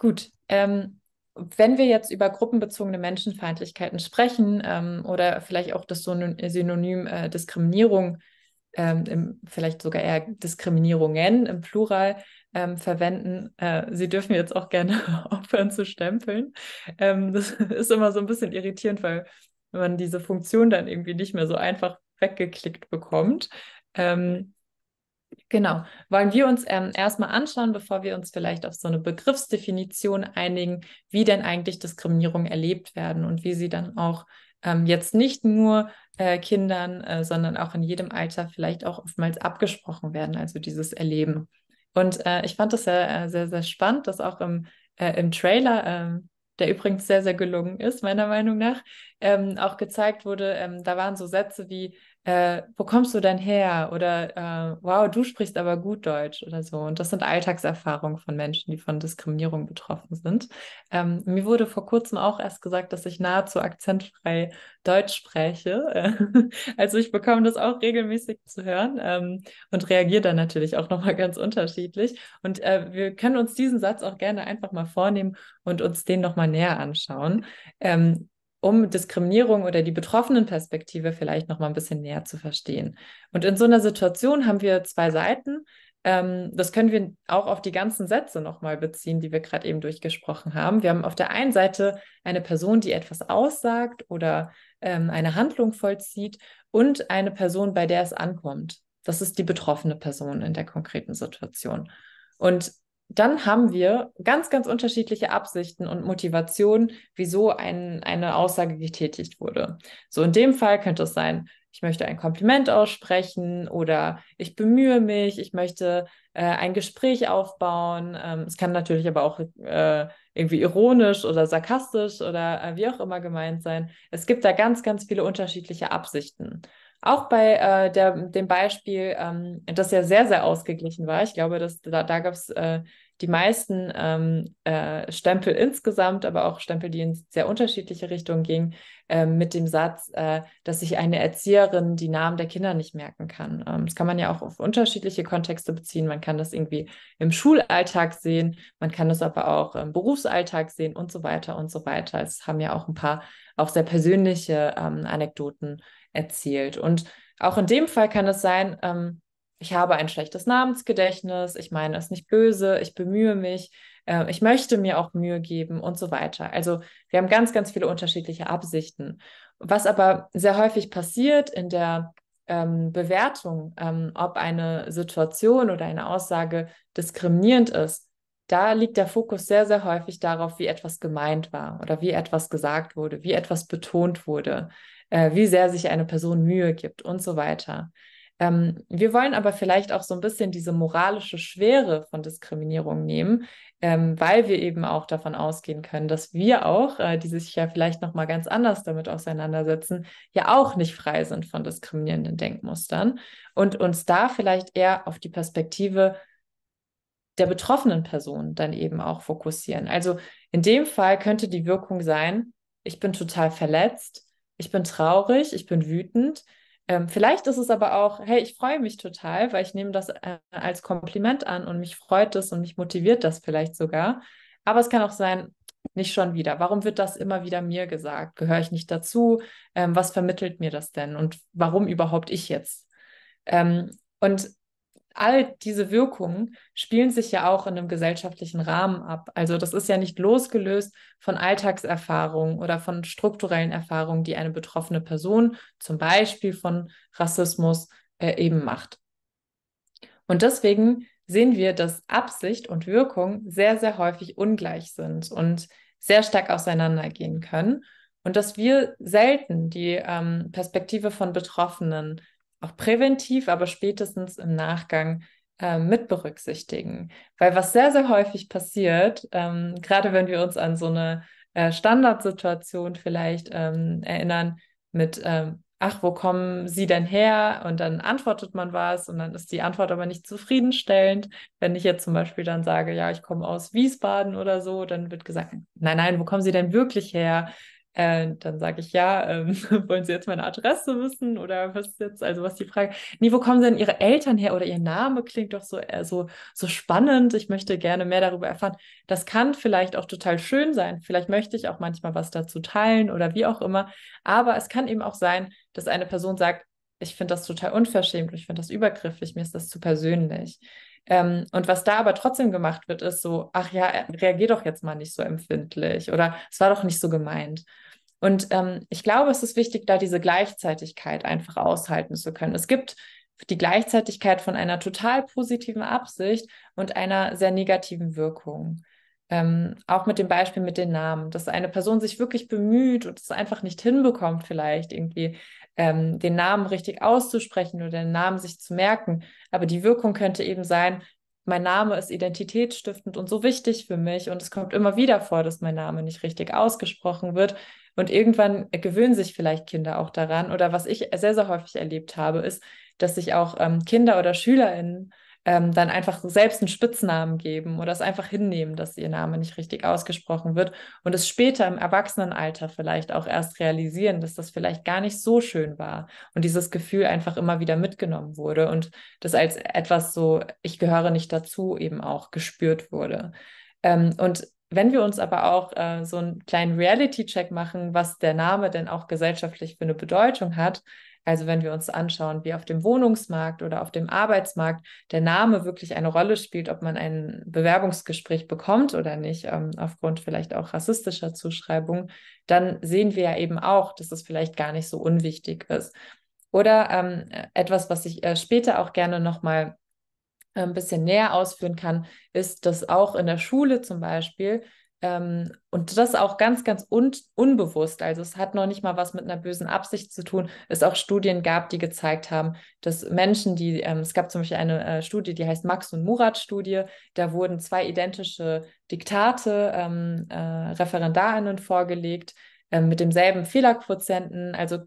Gut, ähm, wenn wir jetzt über gruppenbezogene Menschenfeindlichkeiten sprechen ähm, oder vielleicht auch das Synonym äh, äh Diskriminierung, ähm, im, vielleicht sogar eher Diskriminierungen im Plural ähm, verwenden, äh, Sie dürfen jetzt auch gerne aufhören zu stempeln. Ähm, das ist immer so ein bisschen irritierend, weil man diese Funktion dann irgendwie nicht mehr so einfach weggeklickt bekommt. Ähm, Genau. Wollen wir uns ähm, erstmal anschauen, bevor wir uns vielleicht auf so eine Begriffsdefinition einigen, wie denn eigentlich Diskriminierung erlebt werden und wie sie dann auch ähm, jetzt nicht nur äh, Kindern, äh, sondern auch in jedem Alter vielleicht auch oftmals abgesprochen werden, also dieses Erleben. Und äh, ich fand das sehr, äh, sehr, sehr spannend, dass auch im, äh, im Trailer ähm, der übrigens sehr, sehr gelungen ist, meiner Meinung nach, ähm, auch gezeigt wurde, ähm, da waren so Sätze wie, äh, wo kommst du denn her? Oder äh, wow, du sprichst aber gut Deutsch oder so. Und das sind Alltagserfahrungen von Menschen, die von Diskriminierung betroffen sind. Ähm, mir wurde vor kurzem auch erst gesagt, dass ich nahezu akzentfrei Deutsch spreche. also ich bekomme das auch regelmäßig zu hören ähm, und reagiere dann natürlich auch nochmal ganz unterschiedlich. Und äh, wir können uns diesen Satz auch gerne einfach mal vornehmen und uns den nochmal näher anschauen. Ähm, um Diskriminierung oder die betroffenen Perspektive vielleicht noch mal ein bisschen näher zu verstehen. Und in so einer Situation haben wir zwei Seiten. Ähm, das können wir auch auf die ganzen Sätze noch mal beziehen, die wir gerade eben durchgesprochen haben. Wir haben auf der einen Seite eine Person, die etwas aussagt oder ähm, eine Handlung vollzieht und eine Person, bei der es ankommt. Das ist die betroffene Person in der konkreten Situation. Und dann haben wir ganz, ganz unterschiedliche Absichten und Motivationen, wieso ein, eine Aussage getätigt wurde. So in dem Fall könnte es sein, ich möchte ein Kompliment aussprechen oder ich bemühe mich, ich möchte äh, ein Gespräch aufbauen. Ähm, es kann natürlich aber auch äh, irgendwie ironisch oder sarkastisch oder äh, wie auch immer gemeint sein. Es gibt da ganz, ganz viele unterschiedliche Absichten. Auch bei äh, der, dem Beispiel, ähm, das ja sehr, sehr ausgeglichen war. Ich glaube, dass, da, da gab es äh, die meisten ähm, äh, Stempel insgesamt, aber auch Stempel, die in sehr unterschiedliche Richtungen gingen, äh, mit dem Satz, äh, dass sich eine Erzieherin die Namen der Kinder nicht merken kann. Ähm, das kann man ja auch auf unterschiedliche Kontexte beziehen. Man kann das irgendwie im Schulalltag sehen, man kann das aber auch im Berufsalltag sehen und so weiter und so weiter. Es haben ja auch ein paar auch sehr persönliche ähm, Anekdoten erzielt. Und auch in dem Fall kann es sein, ähm, ich habe ein schlechtes Namensgedächtnis, ich meine es nicht böse, ich bemühe mich, äh, ich möchte mir auch Mühe geben und so weiter. Also wir haben ganz, ganz viele unterschiedliche Absichten. Was aber sehr häufig passiert in der ähm, Bewertung, ähm, ob eine Situation oder eine Aussage diskriminierend ist, da liegt der Fokus sehr, sehr häufig darauf, wie etwas gemeint war oder wie etwas gesagt wurde, wie etwas betont wurde äh, wie sehr sich eine Person Mühe gibt und so weiter. Ähm, wir wollen aber vielleicht auch so ein bisschen diese moralische Schwere von Diskriminierung nehmen, ähm, weil wir eben auch davon ausgehen können, dass wir auch, äh, die sich ja vielleicht nochmal ganz anders damit auseinandersetzen, ja auch nicht frei sind von diskriminierenden Denkmustern und uns da vielleicht eher auf die Perspektive der betroffenen Person dann eben auch fokussieren. Also in dem Fall könnte die Wirkung sein, ich bin total verletzt, ich bin traurig, ich bin wütend. Ähm, vielleicht ist es aber auch, hey, ich freue mich total, weil ich nehme das äh, als Kompliment an und mich freut es und mich motiviert das vielleicht sogar. Aber es kann auch sein, nicht schon wieder. Warum wird das immer wieder mir gesagt? Gehöre ich nicht dazu? Ähm, was vermittelt mir das denn? Und warum überhaupt ich jetzt? Ähm, und all diese Wirkungen spielen sich ja auch in einem gesellschaftlichen Rahmen ab. Also das ist ja nicht losgelöst von Alltagserfahrungen oder von strukturellen Erfahrungen, die eine betroffene Person zum Beispiel von Rassismus äh, eben macht. Und deswegen sehen wir, dass Absicht und Wirkung sehr, sehr häufig ungleich sind und sehr stark auseinandergehen können und dass wir selten die ähm, Perspektive von Betroffenen auch präventiv, aber spätestens im Nachgang ähm, mit berücksichtigen. Weil was sehr, sehr häufig passiert, ähm, gerade wenn wir uns an so eine äh, Standardsituation vielleicht ähm, erinnern, mit ähm, ach, wo kommen Sie denn her? Und dann antwortet man was und dann ist die Antwort aber nicht zufriedenstellend. Wenn ich jetzt zum Beispiel dann sage, ja, ich komme aus Wiesbaden oder so, dann wird gesagt, nein, nein, wo kommen Sie denn wirklich her? Äh, dann sage ich, ja, ähm, wollen Sie jetzt meine Adresse wissen oder was ist jetzt, also was die Frage, nee, wo kommen denn Ihre Eltern her oder Ihr Name klingt doch so, äh, so, so spannend, ich möchte gerne mehr darüber erfahren. Das kann vielleicht auch total schön sein, vielleicht möchte ich auch manchmal was dazu teilen oder wie auch immer, aber es kann eben auch sein, dass eine Person sagt, ich finde das total unverschämt, ich finde das übergriffig, mir ist das zu persönlich. Ähm, und was da aber trotzdem gemacht wird, ist so, ach ja, äh, reagier doch jetzt mal nicht so empfindlich oder es war doch nicht so gemeint. Und ähm, ich glaube, es ist wichtig, da diese Gleichzeitigkeit einfach aushalten zu können. Es gibt die Gleichzeitigkeit von einer total positiven Absicht und einer sehr negativen Wirkung. Ähm, auch mit dem Beispiel mit den Namen, dass eine Person sich wirklich bemüht und es einfach nicht hinbekommt, vielleicht irgendwie ähm, den Namen richtig auszusprechen oder den Namen sich zu merken. Aber die Wirkung könnte eben sein, mein Name ist identitätsstiftend und so wichtig für mich. Und es kommt immer wieder vor, dass mein Name nicht richtig ausgesprochen wird. Und irgendwann gewöhnen sich vielleicht Kinder auch daran. Oder was ich sehr, sehr häufig erlebt habe, ist, dass sich auch ähm, Kinder oder SchülerInnen ähm, dann einfach selbst einen Spitznamen geben oder es einfach hinnehmen, dass ihr Name nicht richtig ausgesprochen wird und es später im Erwachsenenalter vielleicht auch erst realisieren, dass das vielleicht gar nicht so schön war und dieses Gefühl einfach immer wieder mitgenommen wurde und das als etwas so, ich gehöre nicht dazu, eben auch gespürt wurde. Ähm, und wenn wir uns aber auch äh, so einen kleinen Reality-Check machen, was der Name denn auch gesellschaftlich für eine Bedeutung hat, also wenn wir uns anschauen, wie auf dem Wohnungsmarkt oder auf dem Arbeitsmarkt der Name wirklich eine Rolle spielt, ob man ein Bewerbungsgespräch bekommt oder nicht, ähm, aufgrund vielleicht auch rassistischer Zuschreibung, dann sehen wir ja eben auch, dass es vielleicht gar nicht so unwichtig ist. Oder ähm, etwas, was ich äh, später auch gerne nochmal äh, ein bisschen näher ausführen kann, ist, dass auch in der Schule zum Beispiel ähm, und das auch ganz, ganz un unbewusst. Also es hat noch nicht mal was mit einer bösen Absicht zu tun. Es auch Studien gab, die gezeigt haben, dass Menschen, die, ähm, es gab zum Beispiel eine äh, Studie, die heißt Max- und Murat-Studie, da wurden zwei identische Diktate ähm, äh, Referendarinnen vorgelegt, ähm, mit demselben Fehlerquotienten, also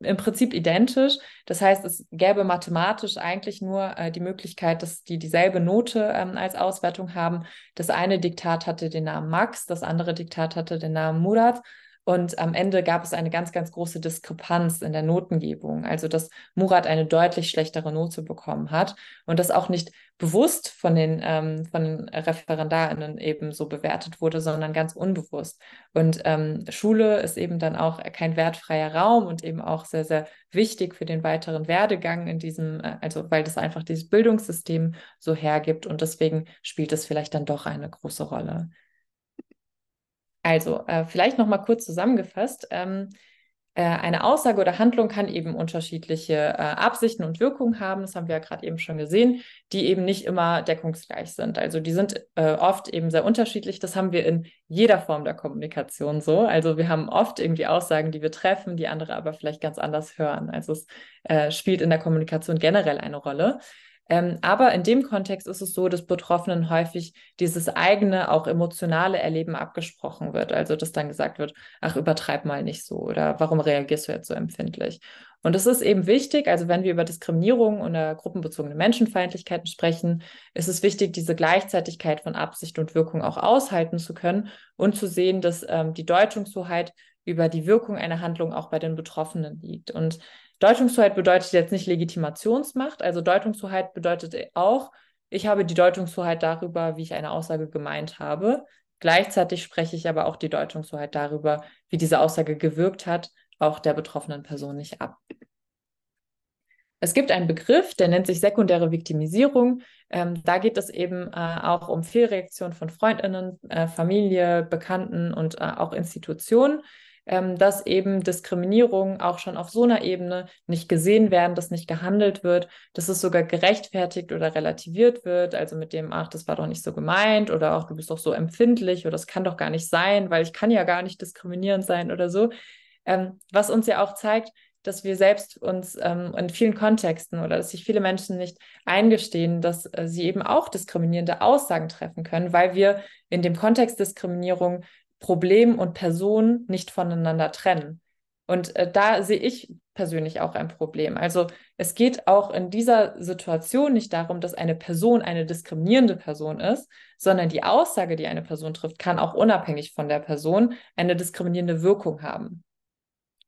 im Prinzip identisch. Das heißt, es gäbe mathematisch eigentlich nur äh, die Möglichkeit, dass die dieselbe Note ähm, als Auswertung haben. Das eine Diktat hatte den Namen Max, das andere Diktat hatte den Namen Murat. Und am Ende gab es eine ganz, ganz große Diskrepanz in der Notengebung. Also, dass Murat eine deutlich schlechtere Note bekommen hat und das auch nicht bewusst von den, ähm, von den ReferendarInnen eben so bewertet wurde, sondern ganz unbewusst. Und ähm, Schule ist eben dann auch kein wertfreier Raum und eben auch sehr, sehr wichtig für den weiteren Werdegang in diesem, äh, also weil das einfach dieses Bildungssystem so hergibt und deswegen spielt es vielleicht dann doch eine große Rolle. Also, äh, vielleicht nochmal kurz zusammengefasst. Ähm, äh, eine Aussage oder Handlung kann eben unterschiedliche äh, Absichten und Wirkungen haben, das haben wir ja gerade eben schon gesehen, die eben nicht immer deckungsgleich sind. Also die sind äh, oft eben sehr unterschiedlich. Das haben wir in jeder Form der Kommunikation so. Also wir haben oft irgendwie Aussagen, die wir treffen, die andere aber vielleicht ganz anders hören. Also es äh, spielt in der Kommunikation generell eine Rolle. Ähm, aber in dem Kontext ist es so, dass Betroffenen häufig dieses eigene, auch emotionale Erleben abgesprochen wird. Also, dass dann gesagt wird, ach, übertreib mal nicht so oder warum reagierst du jetzt so empfindlich? Und es ist eben wichtig, also wenn wir über Diskriminierung oder äh, gruppenbezogene Menschenfeindlichkeiten sprechen, ist es wichtig, diese Gleichzeitigkeit von Absicht und Wirkung auch aushalten zu können und zu sehen, dass ähm, die Deutungshoheit über die Wirkung einer Handlung auch bei den Betroffenen liegt. Und Deutungshoheit bedeutet jetzt nicht Legitimationsmacht, also Deutungshoheit bedeutet auch, ich habe die Deutungshoheit darüber, wie ich eine Aussage gemeint habe. Gleichzeitig spreche ich aber auch die Deutungshoheit darüber, wie diese Aussage gewirkt hat, auch der betroffenen Person nicht ab. Es gibt einen Begriff, der nennt sich sekundäre Viktimisierung. Ähm, da geht es eben äh, auch um Fehlreaktionen von Freundinnen, äh, Familie, Bekannten und äh, auch Institutionen ähm, dass eben Diskriminierungen auch schon auf so einer Ebene nicht gesehen werden, dass nicht gehandelt wird, dass es sogar gerechtfertigt oder relativiert wird, also mit dem, ach, das war doch nicht so gemeint oder auch du bist doch so empfindlich oder das kann doch gar nicht sein, weil ich kann ja gar nicht diskriminierend sein oder so. Ähm, was uns ja auch zeigt, dass wir selbst uns ähm, in vielen Kontexten oder dass sich viele Menschen nicht eingestehen, dass äh, sie eben auch diskriminierende Aussagen treffen können, weil wir in dem Kontext Diskriminierung Problem und Person nicht voneinander trennen. Und äh, da sehe ich persönlich auch ein Problem. Also es geht auch in dieser Situation nicht darum, dass eine Person eine diskriminierende Person ist, sondern die Aussage, die eine Person trifft, kann auch unabhängig von der Person eine diskriminierende Wirkung haben.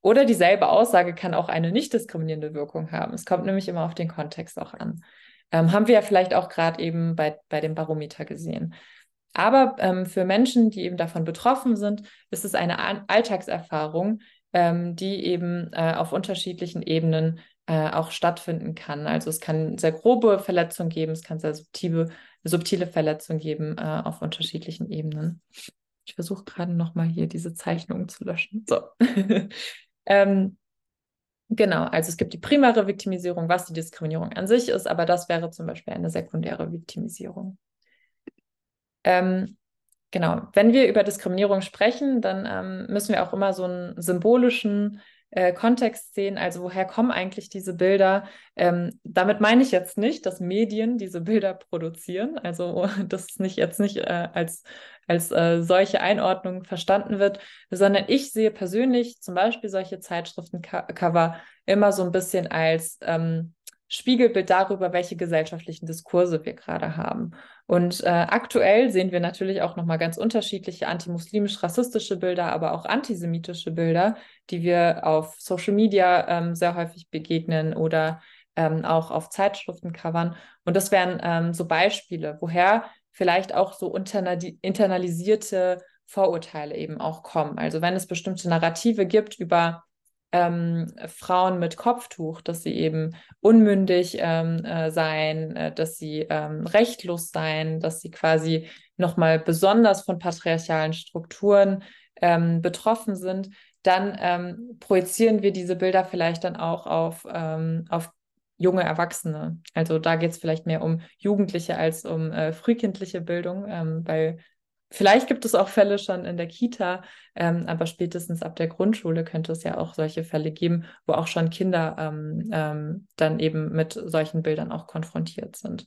Oder dieselbe Aussage kann auch eine nicht diskriminierende Wirkung haben. Es kommt nämlich immer auf den Kontext auch an. Ähm, haben wir ja vielleicht auch gerade eben bei, bei dem Barometer gesehen. Aber ähm, für Menschen, die eben davon betroffen sind, ist es eine Alltagserfahrung, ähm, die eben äh, auf unterschiedlichen Ebenen äh, auch stattfinden kann. Also es kann sehr grobe Verletzungen geben, es kann sehr subtile, subtile Verletzungen geben äh, auf unterschiedlichen Ebenen. Ich versuche gerade nochmal hier diese Zeichnung zu löschen. So. ähm, genau, also es gibt die primäre Viktimisierung, was die Diskriminierung an sich ist, aber das wäre zum Beispiel eine sekundäre Viktimisierung. Ähm, genau, wenn wir über Diskriminierung sprechen, dann ähm, müssen wir auch immer so einen symbolischen äh, Kontext sehen. Also woher kommen eigentlich diese Bilder? Ähm, damit meine ich jetzt nicht, dass Medien diese Bilder produzieren. Also das nicht jetzt nicht äh, als, als äh, solche Einordnung verstanden wird, sondern ich sehe persönlich zum Beispiel solche Zeitschriftencover immer so ein bisschen als ähm, Spiegelbild darüber, welche gesellschaftlichen Diskurse wir gerade haben. Und äh, aktuell sehen wir natürlich auch nochmal ganz unterschiedliche antimuslimisch-rassistische Bilder, aber auch antisemitische Bilder, die wir auf Social Media ähm, sehr häufig begegnen oder ähm, auch auf Zeitschriftencovern. Und das wären ähm, so Beispiele, woher vielleicht auch so internalisierte Vorurteile eben auch kommen. Also wenn es bestimmte Narrative gibt über ähm, Frauen mit Kopftuch, dass sie eben unmündig ähm, äh, sein, äh, dass sie ähm, rechtlos sein, dass sie quasi nochmal besonders von patriarchalen Strukturen ähm, betroffen sind, dann ähm, projizieren wir diese Bilder vielleicht dann auch auf, ähm, auf junge Erwachsene. Also da geht es vielleicht mehr um Jugendliche als um äh, frühkindliche Bildung, weil Vielleicht gibt es auch Fälle schon in der Kita, ähm, aber spätestens ab der Grundschule könnte es ja auch solche Fälle geben, wo auch schon Kinder ähm, ähm, dann eben mit solchen Bildern auch konfrontiert sind.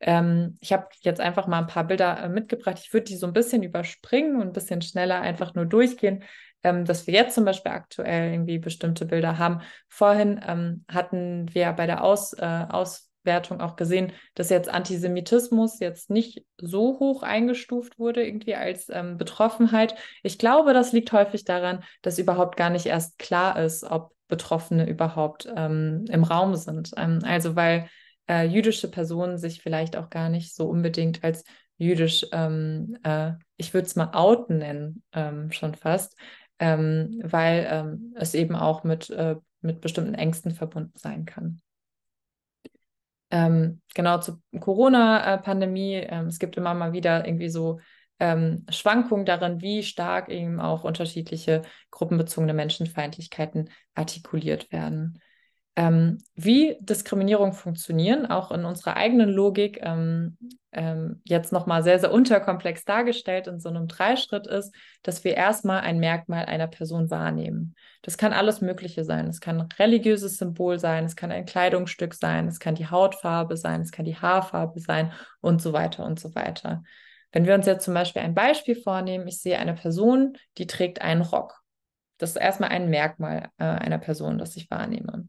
Ähm, ich habe jetzt einfach mal ein paar Bilder äh, mitgebracht. Ich würde die so ein bisschen überspringen und ein bisschen schneller einfach nur durchgehen, ähm, dass wir jetzt zum Beispiel aktuell irgendwie bestimmte Bilder haben. Vorhin ähm, hatten wir bei der Aus, äh, Aus Auswertung auch gesehen, dass jetzt Antisemitismus jetzt nicht so hoch eingestuft wurde, irgendwie als ähm, Betroffenheit. Ich glaube, das liegt häufig daran, dass überhaupt gar nicht erst klar ist, ob Betroffene überhaupt ähm, im Raum sind. Ähm, also weil äh, jüdische Personen sich vielleicht auch gar nicht so unbedingt als jüdisch, ähm, äh, ich würde es mal outen nennen, ähm, schon fast, ähm, weil es eben auch mit, äh, mit bestimmten Ängsten verbunden sein kann. Ähm, genau zur Corona-Pandemie. Ähm, es gibt immer mal wieder irgendwie so ähm, Schwankungen darin, wie stark eben auch unterschiedliche gruppenbezogene Menschenfeindlichkeiten artikuliert werden ähm, wie Diskriminierung funktionieren, auch in unserer eigenen Logik, ähm, ähm, jetzt nochmal sehr, sehr unterkomplex dargestellt in so einem Dreischritt ist, dass wir erstmal ein Merkmal einer Person wahrnehmen. Das kann alles Mögliche sein. Es kann ein religiöses Symbol sein, es kann ein Kleidungsstück sein, es kann die Hautfarbe sein, es kann die Haarfarbe sein und so weiter und so weiter. Wenn wir uns jetzt zum Beispiel ein Beispiel vornehmen, ich sehe eine Person, die trägt einen Rock. Das ist erstmal ein Merkmal äh, einer Person, das ich wahrnehme.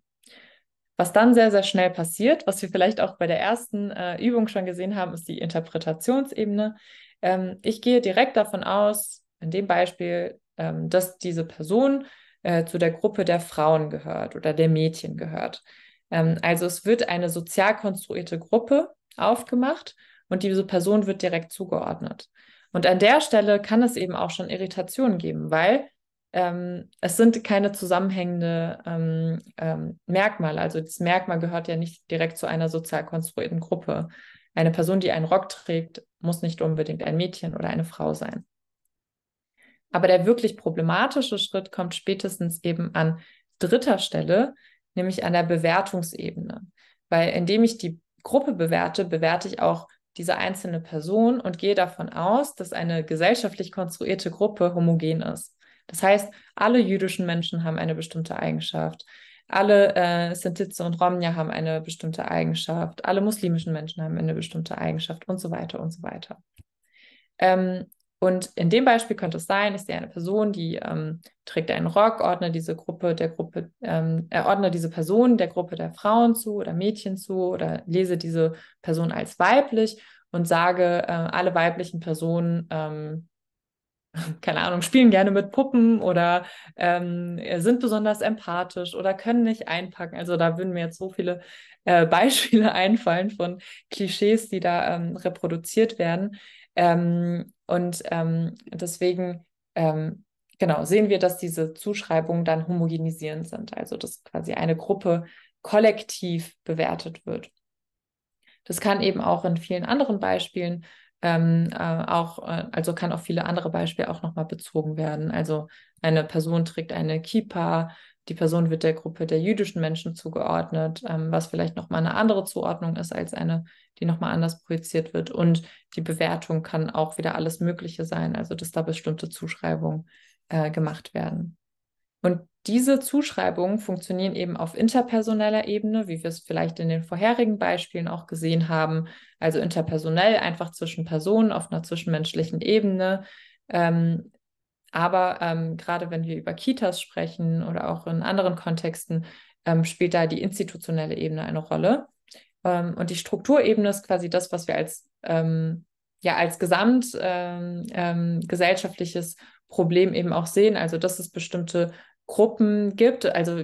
Was dann sehr, sehr schnell passiert, was wir vielleicht auch bei der ersten äh, Übung schon gesehen haben, ist die Interpretationsebene. Ähm, ich gehe direkt davon aus, in dem Beispiel, ähm, dass diese Person äh, zu der Gruppe der Frauen gehört oder der Mädchen gehört. Ähm, also es wird eine sozial konstruierte Gruppe aufgemacht und diese Person wird direkt zugeordnet. Und an der Stelle kann es eben auch schon Irritationen geben, weil ähm, es sind keine zusammenhängende ähm, ähm, Merkmale. Also das Merkmal gehört ja nicht direkt zu einer sozial konstruierten Gruppe. Eine Person, die einen Rock trägt, muss nicht unbedingt ein Mädchen oder eine Frau sein. Aber der wirklich problematische Schritt kommt spätestens eben an dritter Stelle, nämlich an der Bewertungsebene. Weil indem ich die Gruppe bewerte, bewerte ich auch diese einzelne Person und gehe davon aus, dass eine gesellschaftlich konstruierte Gruppe homogen ist. Das heißt, alle jüdischen Menschen haben eine bestimmte Eigenschaft. Alle äh, Sintize und Romja haben eine bestimmte Eigenschaft. Alle muslimischen Menschen haben eine bestimmte Eigenschaft und so weiter und so weiter. Ähm, und in dem Beispiel könnte es sein, ich sehe eine Person, die ähm, trägt einen Rock, ordne diese Gruppe der Gruppe, ähm, äh, ordne diese Person der Gruppe der Frauen zu oder Mädchen zu oder lese diese Person als weiblich und sage, äh, alle weiblichen Personen ähm, keine Ahnung, spielen gerne mit Puppen oder ähm, sind besonders empathisch oder können nicht einpacken. Also da würden mir jetzt so viele äh, Beispiele einfallen von Klischees, die da ähm, reproduziert werden. Ähm, und ähm, deswegen, ähm, genau, sehen wir, dass diese Zuschreibungen dann homogenisierend sind. Also dass quasi eine Gruppe kollektiv bewertet wird. Das kann eben auch in vielen anderen Beispielen ähm, äh, auch, äh, also kann auf viele andere Beispiele auch nochmal bezogen werden. Also eine Person trägt eine Kippa, die Person wird der Gruppe der jüdischen Menschen zugeordnet, ähm, was vielleicht nochmal eine andere Zuordnung ist als eine, die nochmal anders projiziert wird. Und die Bewertung kann auch wieder alles Mögliche sein, also dass da bestimmte Zuschreibungen äh, gemacht werden. Und diese Zuschreibungen funktionieren eben auf interpersoneller Ebene, wie wir es vielleicht in den vorherigen Beispielen auch gesehen haben. Also interpersonell einfach zwischen Personen auf einer zwischenmenschlichen Ebene. Ähm, aber ähm, gerade wenn wir über Kitas sprechen oder auch in anderen Kontexten, ähm, spielt da die institutionelle Ebene eine Rolle. Ähm, und die Strukturebene ist quasi das, was wir als ähm, ja als gesamtgesellschaftliches ähm, ähm, gesellschaftliches Problem eben auch sehen. Also dass es bestimmte Gruppen gibt, also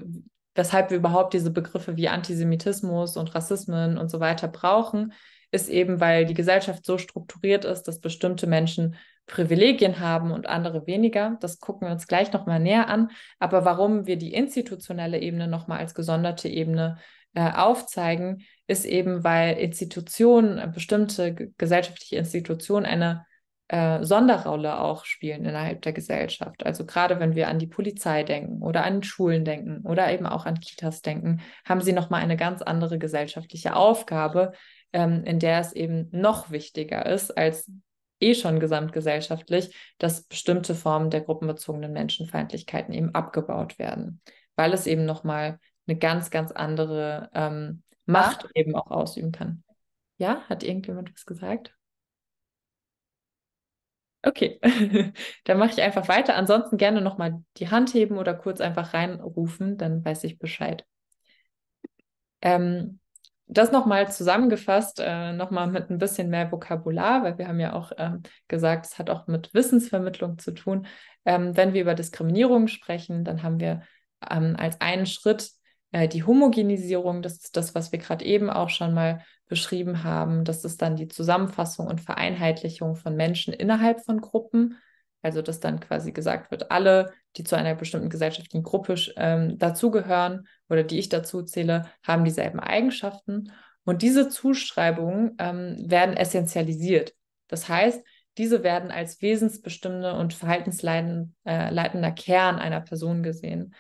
weshalb wir überhaupt diese Begriffe wie Antisemitismus und Rassismen und so weiter brauchen, ist eben, weil die Gesellschaft so strukturiert ist, dass bestimmte Menschen Privilegien haben und andere weniger. Das gucken wir uns gleich nochmal näher an. Aber warum wir die institutionelle Ebene nochmal als gesonderte Ebene äh, aufzeigen, ist eben, weil Institutionen, bestimmte gesellschaftliche Institutionen eine äh, Sonderrolle auch spielen innerhalb der Gesellschaft. Also gerade wenn wir an die Polizei denken oder an Schulen denken oder eben auch an Kitas denken, haben sie nochmal eine ganz andere gesellschaftliche Aufgabe, ähm, in der es eben noch wichtiger ist als eh schon gesamtgesellschaftlich, dass bestimmte Formen der gruppenbezogenen Menschenfeindlichkeiten eben abgebaut werden, weil es eben nochmal eine ganz, ganz andere ähm, Macht eben auch ausüben kann. Ja, hat irgendjemand was gesagt? Okay, dann mache ich einfach weiter. Ansonsten gerne nochmal die Hand heben oder kurz einfach reinrufen, dann weiß ich Bescheid. Ähm, das nochmal zusammengefasst, äh, nochmal mit ein bisschen mehr Vokabular, weil wir haben ja auch ähm, gesagt, es hat auch mit Wissensvermittlung zu tun. Ähm, wenn wir über Diskriminierung sprechen, dann haben wir ähm, als einen Schritt äh, die Homogenisierung, das ist das, was wir gerade eben auch schon mal beschrieben haben. Das ist dann die Zusammenfassung und Vereinheitlichung von Menschen innerhalb von Gruppen. Also dass dann quasi gesagt wird, alle, die zu einer bestimmten gesellschaftlichen Gruppe ähm, dazugehören oder die ich dazu zähle, haben dieselben Eigenschaften. Und diese Zuschreibungen ähm, werden essentialisiert. Das heißt, diese werden als wesensbestimmende und verhaltensleitender äh, Kern einer Person gesehen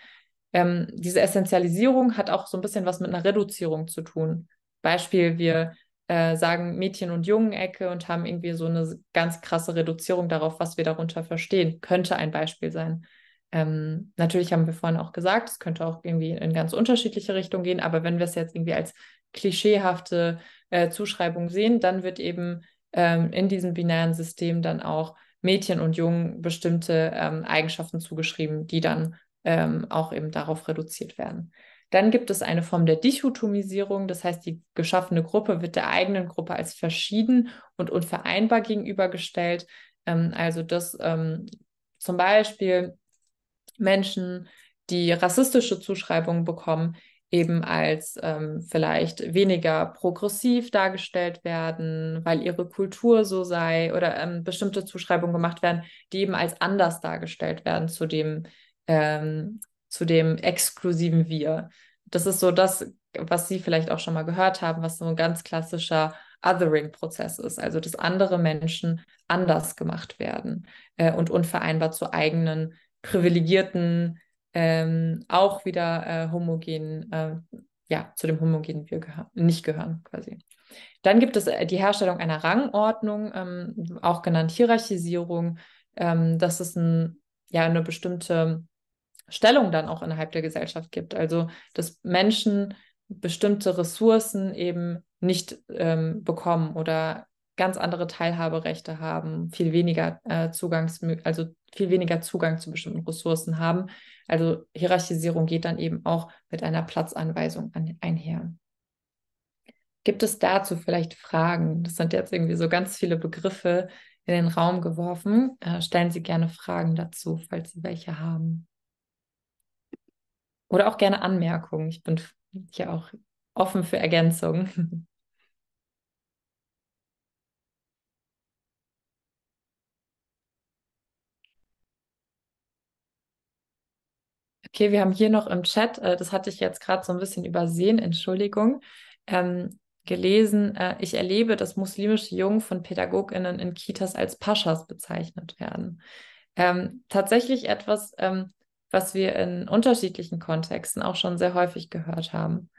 ähm, diese Essentialisierung hat auch so ein bisschen was mit einer Reduzierung zu tun. Beispiel, wir äh, sagen Mädchen- und Jungen-Ecke und haben irgendwie so eine ganz krasse Reduzierung darauf, was wir darunter verstehen. Könnte ein Beispiel sein. Ähm, natürlich haben wir vorhin auch gesagt, es könnte auch irgendwie in ganz unterschiedliche Richtungen gehen, aber wenn wir es jetzt irgendwie als klischeehafte äh, Zuschreibung sehen, dann wird eben ähm, in diesem binären System dann auch Mädchen und Jungen bestimmte ähm, Eigenschaften zugeschrieben, die dann ähm, auch eben darauf reduziert werden. Dann gibt es eine Form der Dichotomisierung, das heißt, die geschaffene Gruppe wird der eigenen Gruppe als verschieden und unvereinbar gegenübergestellt. Ähm, also dass ähm, zum Beispiel Menschen, die rassistische Zuschreibungen bekommen, eben als ähm, vielleicht weniger progressiv dargestellt werden, weil ihre Kultur so sei oder ähm, bestimmte Zuschreibungen gemacht werden, die eben als anders dargestellt werden zu dem ähm, zu dem exklusiven Wir. Das ist so das, was Sie vielleicht auch schon mal gehört haben, was so ein ganz klassischer Othering-Prozess ist, also dass andere Menschen anders gemacht werden äh, und unvereinbar zu eigenen privilegierten, ähm, auch wieder äh, homogenen, äh, ja, zu dem homogenen Wir gehör nicht gehören quasi. Dann gibt es äh, die Herstellung einer Rangordnung, ähm, auch genannt Hierarchisierung. Ähm, das ist ein, ja, eine bestimmte Stellung dann auch innerhalb der Gesellschaft gibt. Also dass Menschen bestimmte Ressourcen eben nicht ähm, bekommen oder ganz andere Teilhaberechte haben, viel weniger äh, Zugangs, also viel weniger Zugang zu bestimmten Ressourcen haben. Also Hierarchisierung geht dann eben auch mit einer Platzanweisung an, einher. Gibt es dazu vielleicht Fragen? Das sind jetzt irgendwie so ganz viele Begriffe in den Raum geworfen. Äh, stellen Sie gerne Fragen dazu, falls Sie welche haben. Oder auch gerne Anmerkungen. Ich bin hier auch offen für Ergänzungen. Okay, wir haben hier noch im Chat, äh, das hatte ich jetzt gerade so ein bisschen übersehen, Entschuldigung, ähm, gelesen, äh, ich erlebe, dass muslimische Jungen von PädagogInnen in Kitas als Paschas bezeichnet werden. Ähm, tatsächlich etwas, ähm, was wir in unterschiedlichen Kontexten auch schon sehr häufig gehört haben.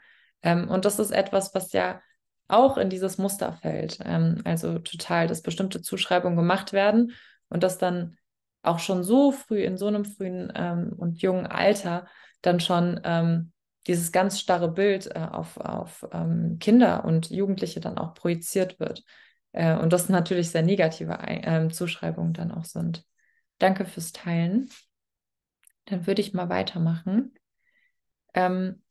Ähm, und das ist etwas, was ja auch in dieses Muster fällt. Ähm, also total, dass bestimmte Zuschreibungen gemacht werden und dass dann auch schon so früh, in so einem frühen ähm, und jungen Alter, dann schon ähm, dieses ganz starre Bild äh, auf, auf ähm, Kinder und Jugendliche dann auch projiziert wird. Äh, und das natürlich sehr negative ähm, Zuschreibungen dann auch sind. Danke fürs Teilen dann würde ich mal weitermachen. Ähm,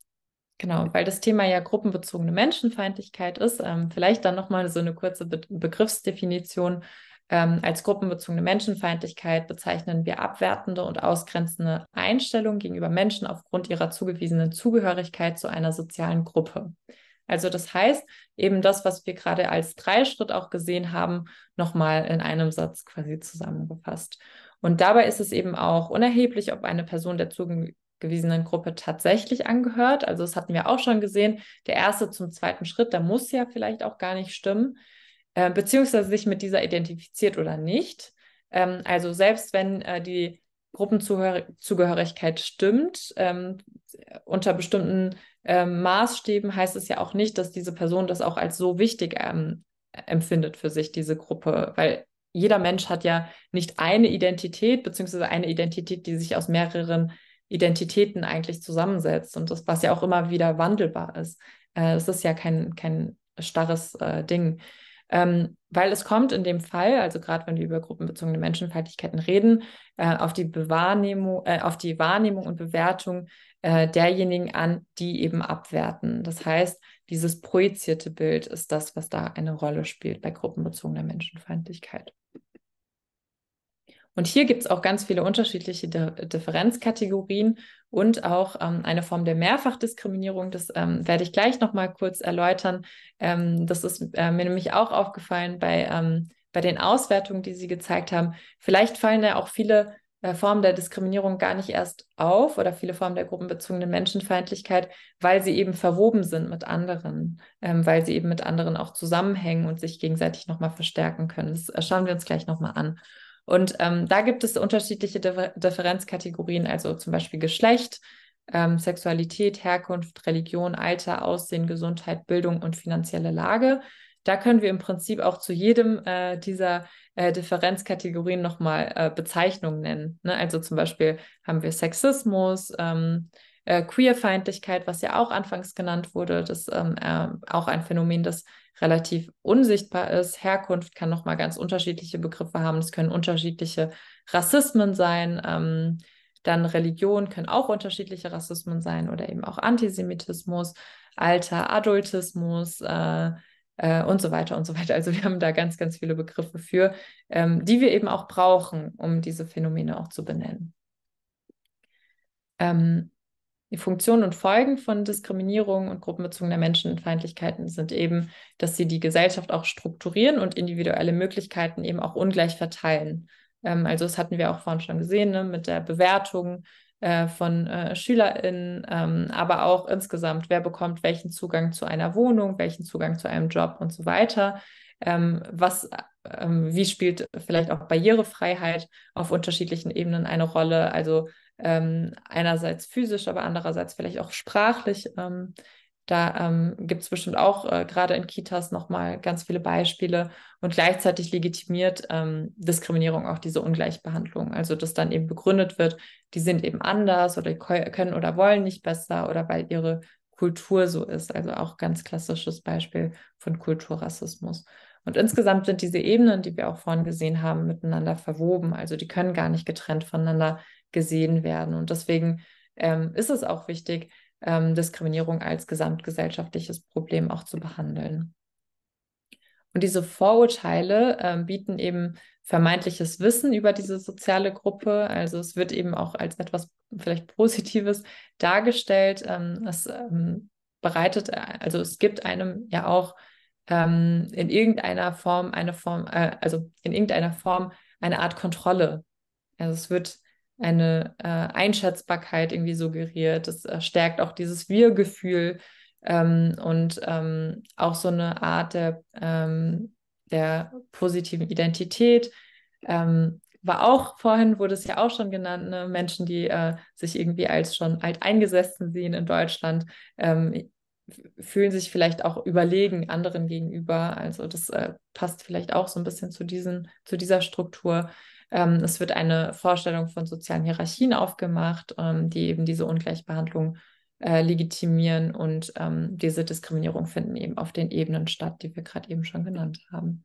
genau, weil das Thema ja gruppenbezogene Menschenfeindlichkeit ist, ähm, vielleicht dann nochmal so eine kurze Be Begriffsdefinition. Ähm, als gruppenbezogene Menschenfeindlichkeit bezeichnen wir abwertende und ausgrenzende Einstellungen gegenüber Menschen aufgrund ihrer zugewiesenen Zugehörigkeit zu einer sozialen Gruppe. Also das heißt, eben das, was wir gerade als Dreischritt auch gesehen haben, nochmal in einem Satz quasi zusammengefasst. Und dabei ist es eben auch unerheblich, ob eine Person der zugewiesenen Gruppe tatsächlich angehört. Also das hatten wir auch schon gesehen. Der erste zum zweiten Schritt, da muss ja vielleicht auch gar nicht stimmen, äh, beziehungsweise sich mit dieser identifiziert oder nicht. Ähm, also selbst wenn äh, die Gruppenzugehörigkeit stimmt, ähm, unter bestimmten ähm, Maßstäben heißt es ja auch nicht, dass diese Person das auch als so wichtig ähm, empfindet für sich, diese Gruppe, weil jeder Mensch hat ja nicht eine Identität, beziehungsweise eine Identität, die sich aus mehreren Identitäten eigentlich zusammensetzt und das, was ja auch immer wieder wandelbar ist. Äh, das ist ja kein, kein starres äh, Ding. Ähm, weil es kommt in dem Fall, also gerade wenn wir über gruppenbezogene Menschenfeindlichkeiten reden, äh, auf, die Bewahrnehmung, äh, auf die Wahrnehmung und Bewertung äh, derjenigen an, die eben abwerten. Das heißt, dieses projizierte Bild ist das, was da eine Rolle spielt bei gruppenbezogener Menschenfeindlichkeit. Und hier gibt es auch ganz viele unterschiedliche Differenzkategorien und auch ähm, eine Form der Mehrfachdiskriminierung. Das ähm, werde ich gleich nochmal kurz erläutern. Ähm, das ist äh, mir nämlich auch aufgefallen bei, ähm, bei den Auswertungen, die Sie gezeigt haben. Vielleicht fallen ja auch viele äh, Formen der Diskriminierung gar nicht erst auf oder viele Formen der gruppenbezogenen Menschenfeindlichkeit, weil sie eben verwoben sind mit anderen, ähm, weil sie eben mit anderen auch zusammenhängen und sich gegenseitig nochmal verstärken können. Das äh, schauen wir uns gleich nochmal an. Und ähm, da gibt es unterschiedliche Differ Differenzkategorien, also zum Beispiel Geschlecht, ähm, Sexualität, Herkunft, Religion, Alter, Aussehen, Gesundheit, Bildung und finanzielle Lage. Da können wir im Prinzip auch zu jedem äh, dieser äh, Differenzkategorien nochmal äh, Bezeichnungen nennen. Ne? Also zum Beispiel haben wir Sexismus, ähm, äh, Queerfeindlichkeit, was ja auch anfangs genannt wurde, das ähm, äh, auch ein Phänomen, das relativ unsichtbar ist. Herkunft kann nochmal ganz unterschiedliche Begriffe haben. Es können unterschiedliche Rassismen sein. Ähm, dann Religion können auch unterschiedliche Rassismen sein oder eben auch Antisemitismus, Alter, Adultismus, äh, äh, und so weiter und so weiter. Also wir haben da ganz, ganz viele Begriffe für, ähm, die wir eben auch brauchen, um diese Phänomene auch zu benennen. Ähm, die Funktionen und Folgen von Diskriminierung und gruppenbezogener Menschenfeindlichkeiten sind eben, dass sie die Gesellschaft auch strukturieren und individuelle Möglichkeiten eben auch ungleich verteilen. Ähm, also das hatten wir auch vorhin schon gesehen ne, mit der Bewertung äh, von äh, SchülerInnen, ähm, aber auch insgesamt, wer bekommt welchen Zugang zu einer Wohnung, welchen Zugang zu einem Job und so weiter. Ähm, was, ähm, wie spielt vielleicht auch Barrierefreiheit auf unterschiedlichen Ebenen eine Rolle? Also ähm, einerseits physisch, aber andererseits vielleicht auch sprachlich. Ähm, da ähm, gibt es bestimmt auch äh, gerade in Kitas nochmal ganz viele Beispiele. Und gleichzeitig legitimiert ähm, Diskriminierung auch diese Ungleichbehandlung. Also dass dann eben begründet wird, die sind eben anders oder können oder wollen nicht besser oder weil ihre Kultur so ist. Also auch ganz klassisches Beispiel von Kulturrassismus. Und insgesamt sind diese Ebenen, die wir auch vorhin gesehen haben, miteinander verwoben. Also die können gar nicht getrennt voneinander gesehen werden. Und deswegen ähm, ist es auch wichtig, ähm, Diskriminierung als gesamtgesellschaftliches Problem auch zu behandeln. Und diese Vorurteile äh, bieten eben vermeintliches Wissen über diese soziale Gruppe. Also es wird eben auch als etwas vielleicht Positives dargestellt. Ähm, es ähm, bereitet, äh, also es gibt einem ja auch ähm, in irgendeiner Form eine Form, äh, also in irgendeiner Form eine Art Kontrolle. Also es wird eine äh, Einschätzbarkeit irgendwie suggeriert. Das äh, stärkt auch dieses Wir-Gefühl ähm, und ähm, auch so eine Art der, ähm, der positiven Identität. Ähm, war auch vorhin wurde es ja auch schon genannt, ne? Menschen, die äh, sich irgendwie als schon alteingesessen sehen in Deutschland, ähm, fühlen sich vielleicht auch überlegen anderen gegenüber. Also das äh, passt vielleicht auch so ein bisschen zu diesen, zu dieser Struktur. Ähm, es wird eine Vorstellung von sozialen Hierarchien aufgemacht, ähm, die eben diese Ungleichbehandlung äh, legitimieren und ähm, diese Diskriminierung finden eben auf den Ebenen statt, die wir gerade eben schon genannt haben.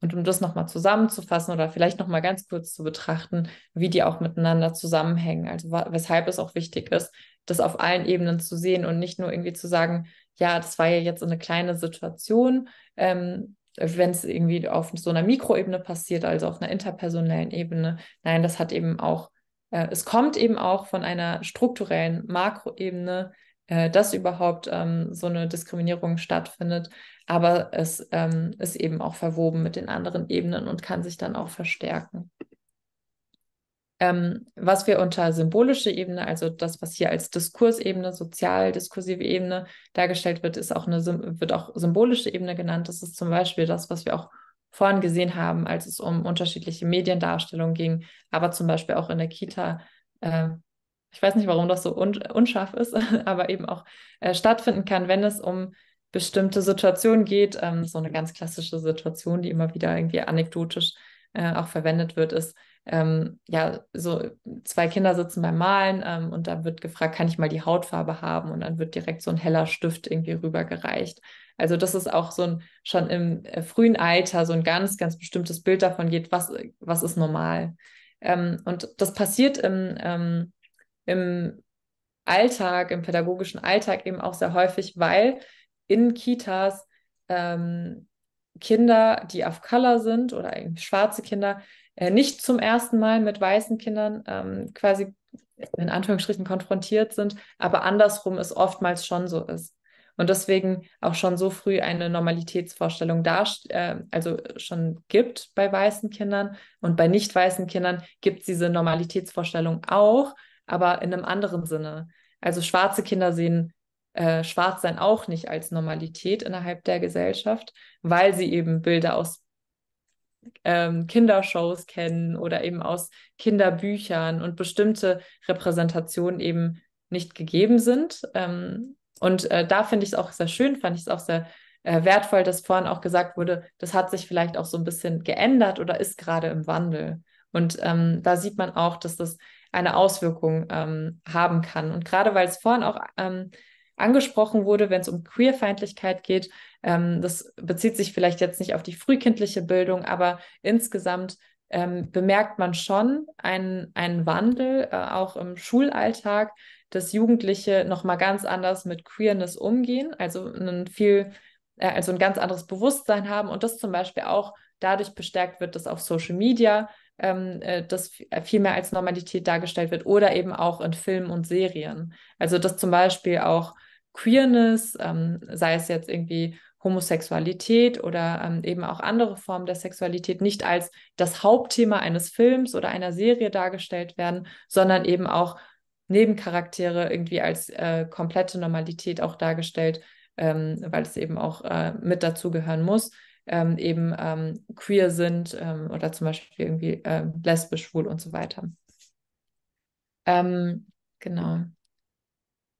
Und um das nochmal zusammenzufassen oder vielleicht nochmal ganz kurz zu betrachten, wie die auch miteinander zusammenhängen, also weshalb es auch wichtig ist, das auf allen Ebenen zu sehen und nicht nur irgendwie zu sagen, ja, das war ja jetzt eine kleine Situation, ähm, wenn es irgendwie auf so einer Mikroebene passiert, also auf einer interpersonellen Ebene. Nein, das hat eben auch, äh, es kommt eben auch von einer strukturellen Makroebene, äh, dass überhaupt ähm, so eine Diskriminierung stattfindet. Aber es ähm, ist eben auch verwoben mit den anderen Ebenen und kann sich dann auch verstärken. Ähm, was wir unter symbolische Ebene, also das, was hier als Diskursebene, sozial-diskursive Ebene dargestellt wird, ist auch eine, wird auch symbolische Ebene genannt. Das ist zum Beispiel das, was wir auch vorhin gesehen haben, als es um unterschiedliche Mediendarstellungen ging, aber zum Beispiel auch in der Kita. Äh, ich weiß nicht, warum das so un unscharf ist, aber eben auch äh, stattfinden kann, wenn es um bestimmte Situationen geht. Ähm, so eine ganz klassische Situation, die immer wieder irgendwie anekdotisch äh, auch verwendet wird, ist, ähm, ja, so zwei Kinder sitzen beim Malen ähm, und da wird gefragt, kann ich mal die Hautfarbe haben? Und dann wird direkt so ein heller Stift irgendwie rübergereicht. Also das ist auch so ein, schon im äh, frühen Alter so ein ganz, ganz bestimmtes Bild davon geht, was, äh, was ist normal. Ähm, und das passiert im, ähm, im Alltag, im pädagogischen Alltag eben auch sehr häufig, weil in Kitas ähm, Kinder, die auf Color sind oder schwarze Kinder, äh, nicht zum ersten Mal mit weißen Kindern ähm, quasi in Anführungsstrichen konfrontiert sind, aber andersrum es oftmals schon so ist. Und deswegen auch schon so früh eine Normalitätsvorstellung da, äh, also schon gibt bei weißen Kindern und bei nicht weißen Kindern gibt es diese Normalitätsvorstellung auch, aber in einem anderen Sinne. Also schwarze Kinder sehen äh, Schwarzsein auch nicht als Normalität innerhalb der Gesellschaft, weil sie eben Bilder aus ähm, Kindershows kennen oder eben aus Kinderbüchern und bestimmte Repräsentationen eben nicht gegeben sind. Ähm, und äh, da finde ich es auch sehr schön, fand ich es auch sehr äh, wertvoll, dass vorhin auch gesagt wurde, das hat sich vielleicht auch so ein bisschen geändert oder ist gerade im Wandel. Und ähm, da sieht man auch, dass das eine Auswirkung ähm, haben kann. Und gerade weil es vorhin auch ähm, angesprochen wurde, wenn es um Queerfeindlichkeit geht. Ähm, das bezieht sich vielleicht jetzt nicht auf die frühkindliche Bildung, aber insgesamt ähm, bemerkt man schon einen, einen Wandel, äh, auch im Schulalltag, dass Jugendliche nochmal ganz anders mit Queerness umgehen, also einen viel, äh, also ein ganz anderes Bewusstsein haben und das zum Beispiel auch dadurch bestärkt wird, dass auf Social Media ähm, äh, das äh, viel mehr als Normalität dargestellt wird oder eben auch in Filmen und Serien. Also dass zum Beispiel auch Queerness, ähm, sei es jetzt irgendwie Homosexualität oder ähm, eben auch andere Formen der Sexualität nicht als das Hauptthema eines Films oder einer Serie dargestellt werden, sondern eben auch Nebencharaktere irgendwie als äh, komplette Normalität auch dargestellt, ähm, weil es eben auch äh, mit dazugehören muss ähm, eben ähm, queer sind ähm, oder zum Beispiel irgendwie ähm, lesbisch, schwul und so weiter. Ähm, genau.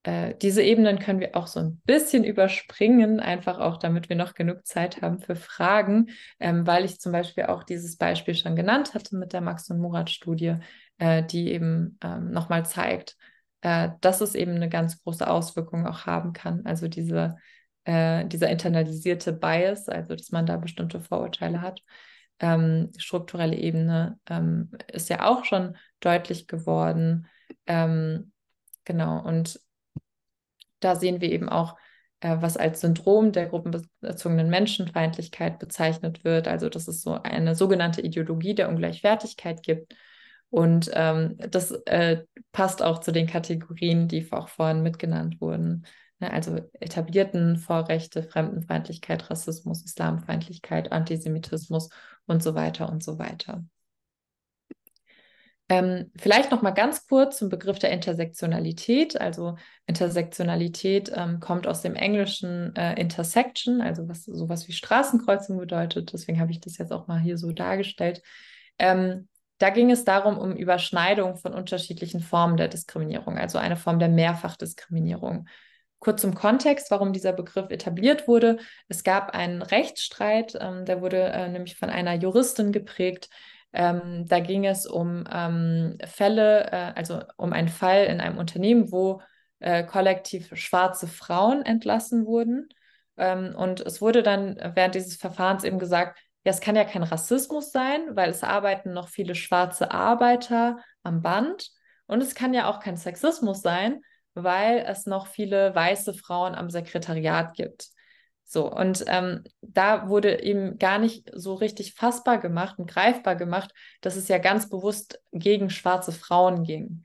Äh, diese Ebenen können wir auch so ein bisschen überspringen, einfach auch, damit wir noch genug Zeit haben für Fragen, ähm, weil ich zum Beispiel auch dieses Beispiel schon genannt hatte mit der Max- und Murat-Studie, äh, die eben nochmal zeigt, äh, dass es eben eine ganz große Auswirkung auch haben kann. Also diese äh, dieser internalisierte Bias, also dass man da bestimmte Vorurteile hat, ähm, strukturelle Ebene ähm, ist ja auch schon deutlich geworden. Ähm, genau, und da sehen wir eben auch, äh, was als Syndrom der gruppenbezogenen Menschenfeindlichkeit bezeichnet wird, also dass es so eine sogenannte Ideologie der Ungleichwertigkeit gibt. Und ähm, das äh, passt auch zu den Kategorien, die auch vorhin mitgenannt wurden. Ne, also etablierten Vorrechte, Fremdenfeindlichkeit, Rassismus, Islamfeindlichkeit, Antisemitismus und so weiter und so weiter. Ähm, vielleicht noch mal ganz kurz zum Begriff der Intersektionalität. Also Intersektionalität ähm, kommt aus dem Englischen äh, Intersection, also was sowas wie Straßenkreuzung bedeutet. Deswegen habe ich das jetzt auch mal hier so dargestellt. Ähm, da ging es darum, um Überschneidung von unterschiedlichen Formen der Diskriminierung, also eine Form der Mehrfachdiskriminierung. Kurz zum Kontext, warum dieser Begriff etabliert wurde. Es gab einen Rechtsstreit, ähm, der wurde äh, nämlich von einer Juristin geprägt. Ähm, da ging es um ähm, Fälle, äh, also um einen Fall in einem Unternehmen, wo äh, kollektiv schwarze Frauen entlassen wurden. Ähm, und es wurde dann während dieses Verfahrens eben gesagt, ja, es kann ja kein Rassismus sein, weil es arbeiten noch viele schwarze Arbeiter am Band. Und es kann ja auch kein Sexismus sein, weil es noch viele weiße Frauen am Sekretariat gibt. So, und ähm, da wurde eben gar nicht so richtig fassbar gemacht und greifbar gemacht, dass es ja ganz bewusst gegen schwarze Frauen ging.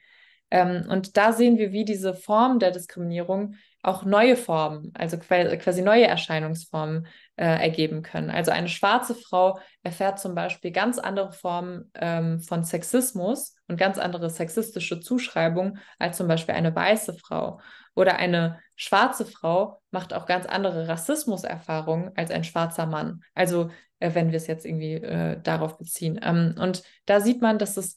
Ähm, und da sehen wir, wie diese Form der Diskriminierung auch neue Formen, also quasi neue Erscheinungsformen äh, ergeben können. Also eine schwarze Frau erfährt zum Beispiel ganz andere Formen ähm, von Sexismus und ganz andere sexistische Zuschreibungen als zum Beispiel eine weiße Frau. Oder eine schwarze Frau macht auch ganz andere Rassismuserfahrungen als ein schwarzer Mann. Also äh, wenn wir es jetzt irgendwie äh, darauf beziehen. Ähm, und da sieht man, dass es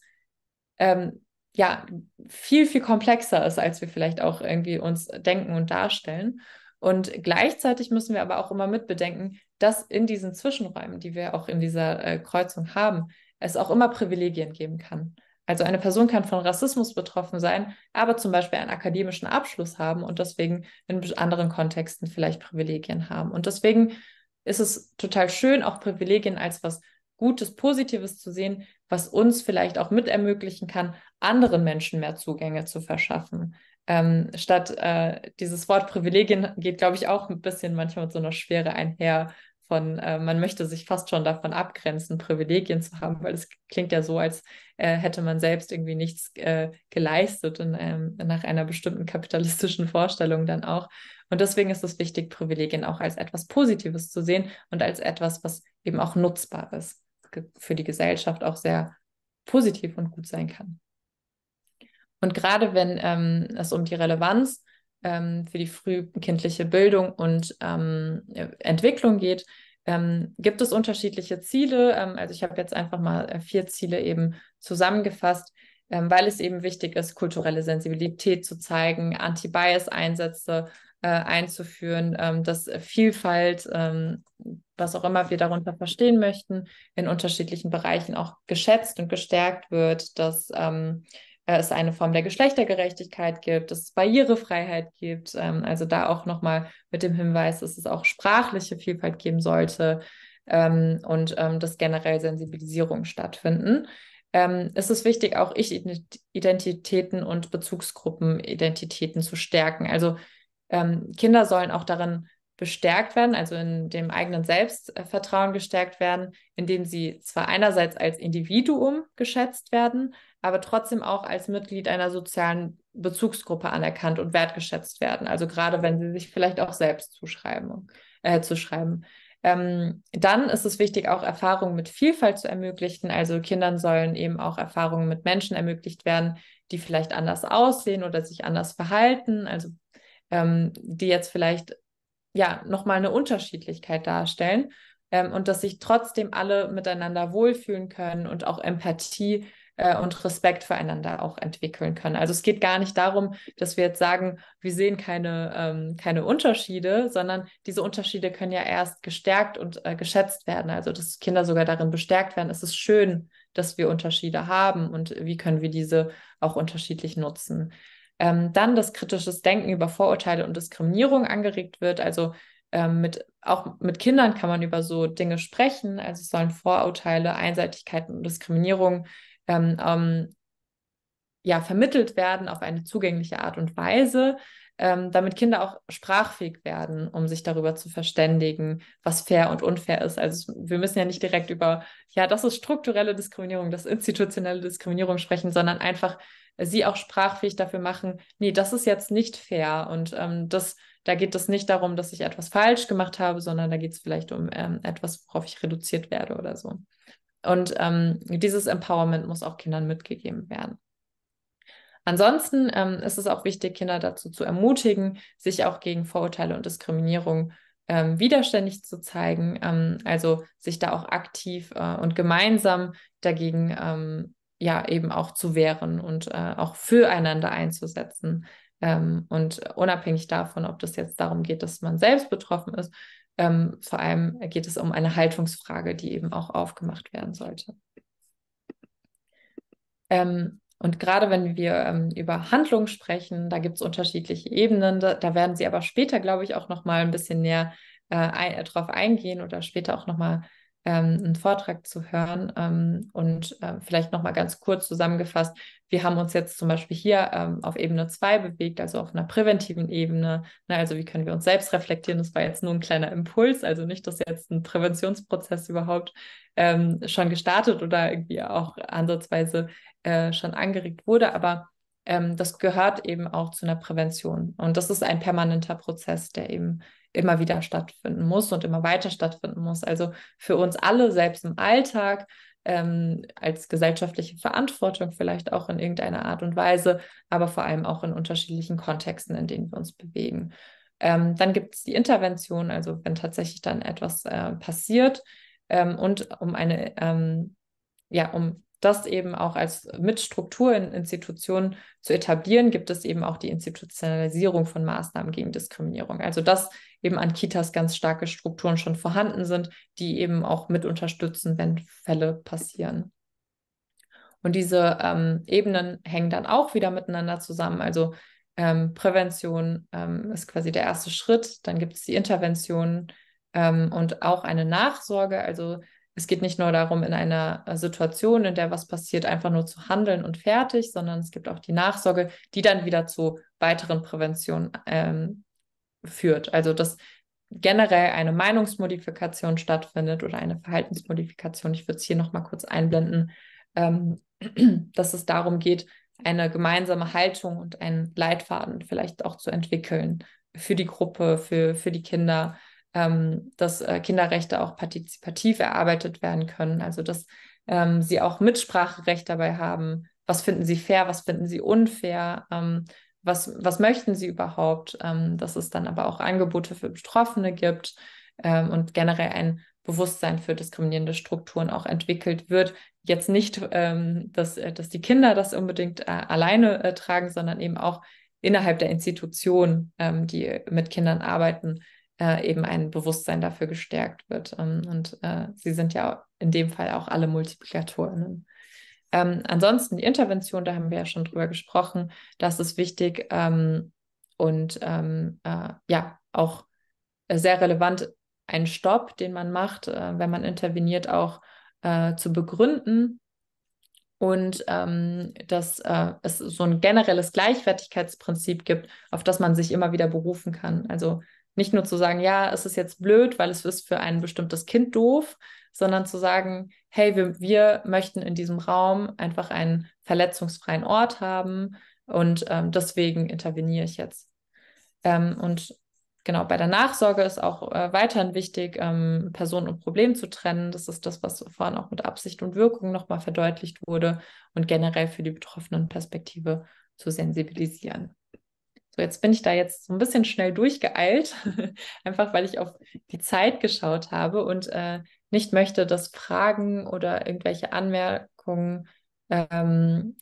ähm, ja viel, viel komplexer ist, als wir vielleicht auch irgendwie uns denken und darstellen. Und gleichzeitig müssen wir aber auch immer mitbedenken, dass in diesen Zwischenräumen, die wir auch in dieser äh, Kreuzung haben, es auch immer Privilegien geben kann. Also eine Person kann von Rassismus betroffen sein, aber zum Beispiel einen akademischen Abschluss haben und deswegen in anderen Kontexten vielleicht Privilegien haben. Und deswegen ist es total schön, auch Privilegien als was Gutes, Positives zu sehen, was uns vielleicht auch mit ermöglichen kann, anderen Menschen mehr Zugänge zu verschaffen. Ähm, statt äh, dieses Wort Privilegien geht, glaube ich, auch ein bisschen manchmal mit so einer Schwere einher, von, äh, man möchte sich fast schon davon abgrenzen, Privilegien zu haben, weil es klingt ja so, als äh, hätte man selbst irgendwie nichts äh, geleistet in, ähm, nach einer bestimmten kapitalistischen Vorstellung dann auch. Und deswegen ist es wichtig, Privilegien auch als etwas Positives zu sehen und als etwas, was eben auch nutzbar ist, für die Gesellschaft auch sehr positiv und gut sein kann. Und gerade wenn ähm, es um die Relevanz ähm, für die frühkindliche Bildung und ähm, Entwicklung geht, ähm, gibt es unterschiedliche Ziele. Ähm, also ich habe jetzt einfach mal äh, vier Ziele eben zusammengefasst, ähm, weil es eben wichtig ist, kulturelle Sensibilität zu zeigen, Anti-Bias-Einsätze äh, einzuführen, dass Vielfalt, was auch immer wir darunter verstehen möchten, in unterschiedlichen Bereichen auch geschätzt und gestärkt wird, dass äh, es eine Form der Geschlechtergerechtigkeit gibt, dass es Barrierefreiheit gibt. Ähm, also da auch nochmal mit dem Hinweis, dass es auch sprachliche Vielfalt geben sollte ähm, und ähm, dass generell Sensibilisierung stattfinden. Ähm, es ist wichtig, auch Ich-Identitäten und Bezugsgruppenidentitäten zu stärken. Also ähm, Kinder sollen auch darin bestärkt werden, also in dem eigenen Selbstvertrauen gestärkt werden, indem sie zwar einerseits als Individuum geschätzt werden, aber trotzdem auch als Mitglied einer sozialen Bezugsgruppe anerkannt und wertgeschätzt werden. Also gerade wenn sie sich vielleicht auch selbst zuschreiben. Äh, zuschreiben. Ähm, dann ist es wichtig, auch Erfahrungen mit Vielfalt zu ermöglichen. Also Kindern sollen eben auch Erfahrungen mit Menschen ermöglicht werden, die vielleicht anders aussehen oder sich anders verhalten. Also ähm, die jetzt vielleicht ja nochmal eine Unterschiedlichkeit darstellen ähm, und dass sich trotzdem alle miteinander wohlfühlen können und auch Empathie äh, und Respekt füreinander auch entwickeln können. Also es geht gar nicht darum, dass wir jetzt sagen, wir sehen keine, ähm, keine Unterschiede, sondern diese Unterschiede können ja erst gestärkt und äh, geschätzt werden. Also dass Kinder sogar darin bestärkt werden, es ist schön, dass wir Unterschiede haben und wie können wir diese auch unterschiedlich nutzen. Ähm, dann, das kritische Denken über Vorurteile und Diskriminierung angeregt wird. Also ähm, mit, auch mit Kindern kann man über so Dinge sprechen. Also es sollen Vorurteile, Einseitigkeiten und Diskriminierung ähm, ähm, ja, vermittelt werden auf eine zugängliche Art und Weise ähm, damit Kinder auch sprachfähig werden, um sich darüber zu verständigen, was fair und unfair ist. Also wir müssen ja nicht direkt über, ja, das ist strukturelle Diskriminierung, das ist institutionelle Diskriminierung sprechen, sondern einfach sie auch sprachfähig dafür machen, nee, das ist jetzt nicht fair und ähm, das, da geht es nicht darum, dass ich etwas falsch gemacht habe, sondern da geht es vielleicht um ähm, etwas, worauf ich reduziert werde oder so. Und ähm, dieses Empowerment muss auch Kindern mitgegeben werden. Ansonsten ähm, ist es auch wichtig, Kinder dazu zu ermutigen, sich auch gegen Vorurteile und Diskriminierung ähm, widerständig zu zeigen, ähm, also sich da auch aktiv äh, und gemeinsam dagegen ähm, ja eben auch zu wehren und äh, auch füreinander einzusetzen. Ähm, und unabhängig davon, ob das jetzt darum geht, dass man selbst betroffen ist, ähm, vor allem geht es um eine Haltungsfrage, die eben auch aufgemacht werden sollte. Ähm, und gerade wenn wir ähm, über Handlungen sprechen, da gibt es unterschiedliche Ebenen. Da, da, werden Sie aber später, glaube ich, auch noch mal ein bisschen näher äh, ein, äh, drauf eingehen oder später auch noch mal ähm, einen Vortrag zu hören. Ähm, und äh, vielleicht nochmal ganz kurz zusammengefasst, wir haben uns jetzt zum Beispiel hier ähm, auf Ebene 2 bewegt, also auf einer präventiven Ebene. Na, ne? also wie können wir uns selbst reflektieren? Das war jetzt nur ein kleiner Impuls, also nicht, dass jetzt ein Präventionsprozess überhaupt ähm, schon gestartet oder irgendwie auch ansatzweise äh, schon angeregt wurde, aber ähm, das gehört eben auch zu einer Prävention. Und das ist ein permanenter Prozess, der eben immer wieder stattfinden muss und immer weiter stattfinden muss. Also für uns alle, selbst im Alltag, ähm, als gesellschaftliche Verantwortung vielleicht auch in irgendeiner Art und Weise, aber vor allem auch in unterschiedlichen Kontexten, in denen wir uns bewegen. Ähm, dann gibt es die Intervention, also wenn tatsächlich dann etwas äh, passiert ähm, und um eine, ähm, ja, um das eben auch als mit Struktur in Institutionen zu etablieren, gibt es eben auch die Institutionalisierung von Maßnahmen gegen Diskriminierung. Also dass eben an Kitas ganz starke Strukturen schon vorhanden sind, die eben auch mit unterstützen, wenn Fälle passieren. Und diese ähm, Ebenen hängen dann auch wieder miteinander zusammen. Also ähm, Prävention ähm, ist quasi der erste Schritt, dann gibt es die Intervention ähm, und auch eine Nachsorge. Also es geht nicht nur darum, in einer äh, Situation, in der was passiert, einfach nur zu handeln und fertig, sondern es gibt auch die Nachsorge, die dann wieder zu weiteren Präventionen ähm, führt. Also dass generell eine Meinungsmodifikation stattfindet oder eine Verhaltensmodifikation. Ich würde es hier nochmal kurz einblenden, ähm, dass es darum geht, eine gemeinsame Haltung und einen Leitfaden vielleicht auch zu entwickeln für die Gruppe, für, für die Kinder ähm, dass äh, Kinderrechte auch partizipativ erarbeitet werden können. Also dass ähm, sie auch Mitspracherecht dabei haben. Was finden sie fair, was finden sie unfair? Ähm, was, was möchten sie überhaupt? Ähm, dass es dann aber auch Angebote für Betroffene gibt ähm, und generell ein Bewusstsein für diskriminierende Strukturen auch entwickelt wird. Jetzt nicht, ähm, dass, äh, dass die Kinder das unbedingt äh, alleine äh, tragen, sondern eben auch innerhalb der Institution, die mit Kindern arbeiten, äh, eben ein Bewusstsein dafür gestärkt wird. Ähm, und äh, sie sind ja in dem Fall auch alle Multiplikatorinnen. Ähm, ansonsten die Intervention, da haben wir ja schon drüber gesprochen, das ist wichtig ähm, und ähm, äh, ja, auch sehr relevant, einen Stopp, den man macht, äh, wenn man interveniert, auch äh, zu begründen. Und ähm, dass äh, es so ein generelles Gleichwertigkeitsprinzip gibt, auf das man sich immer wieder berufen kann. Also nicht nur zu sagen, ja, es ist jetzt blöd, weil es ist für ein bestimmtes Kind doof, sondern zu sagen, hey, wir, wir möchten in diesem Raum einfach einen verletzungsfreien Ort haben und ähm, deswegen interveniere ich jetzt. Ähm, und genau, bei der Nachsorge ist auch äh, weiterhin wichtig, ähm, Person und Problem zu trennen. Das ist das, was vorhin auch mit Absicht und Wirkung nochmal verdeutlicht wurde und generell für die betroffenen Perspektive zu sensibilisieren. So, jetzt bin ich da jetzt so ein bisschen schnell durchgeeilt, einfach weil ich auf die Zeit geschaut habe und äh, nicht möchte, dass Fragen oder irgendwelche Anmerkungen ähm,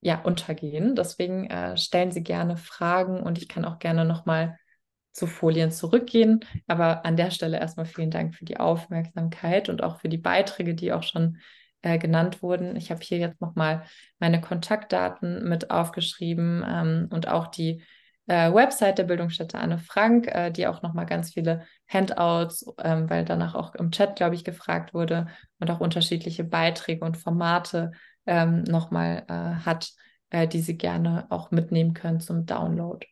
ja, untergehen. Deswegen äh, stellen Sie gerne Fragen und ich kann auch gerne nochmal zu Folien zurückgehen. Aber an der Stelle erstmal vielen Dank für die Aufmerksamkeit und auch für die Beiträge, die auch schon äh, genannt wurden. Ich habe hier jetzt nochmal meine Kontaktdaten mit aufgeschrieben ähm, und auch die äh, Website der Bildungsstätte Anne Frank, äh, die auch nochmal ganz viele Handouts, ähm, weil danach auch im Chat, glaube ich, gefragt wurde und auch unterschiedliche Beiträge und Formate ähm, nochmal äh, hat, äh, die Sie gerne auch mitnehmen können zum Download.